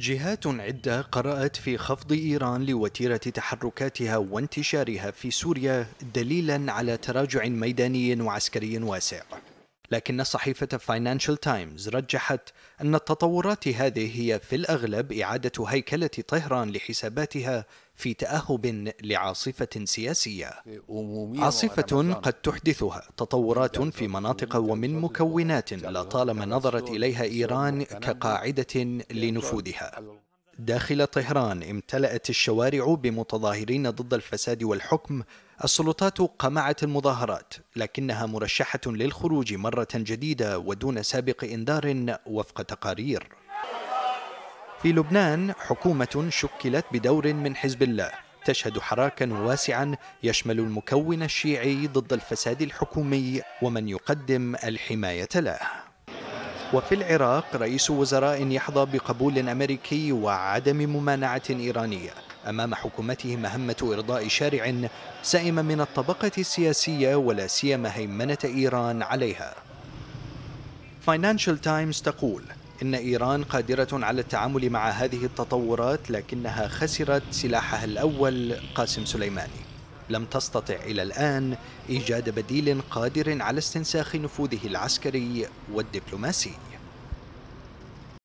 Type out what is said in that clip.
جهات عدة قرأت في خفض إيران لوتيرة تحركاتها وانتشارها في سوريا دليلا على تراجع ميداني وعسكري واسع لكن صحيفة فاينانشال تايمز رجحت أن التطورات هذه هي في الأغلب إعادة هيكلة طهران لحساباتها في تأهب لعاصفة سياسية. عاصفة قد تحدثها تطورات في مناطق ومن مكونات لطالما نظرت إليها إيران كقاعدة لنفوذها. داخل طهران امتلأت الشوارع بمتظاهرين ضد الفساد والحكم السلطات قمعت المظاهرات لكنها مرشحة للخروج مرة جديدة ودون سابق إنذار وفق تقارير في لبنان حكومة شكلت بدور من حزب الله تشهد حراكا واسعا يشمل المكون الشيعي ضد الفساد الحكومي ومن يقدم الحماية له وفي العراق رئيس وزراء يحظى بقبول أمريكي وعدم ممانعة إيرانية أمام حكومته مهمة إرضاء شارع سئم من الطبقة السياسية ولا سيما هيمنة إيران عليها فاينانشال تايمز تقول إن إيران قادرة على التعامل مع هذه التطورات لكنها خسرت سلاحها الأول قاسم سليماني لم تستطع إلى الآن إيجاد بديل قادر على استنساخ نفوذه العسكري والدبلوماسي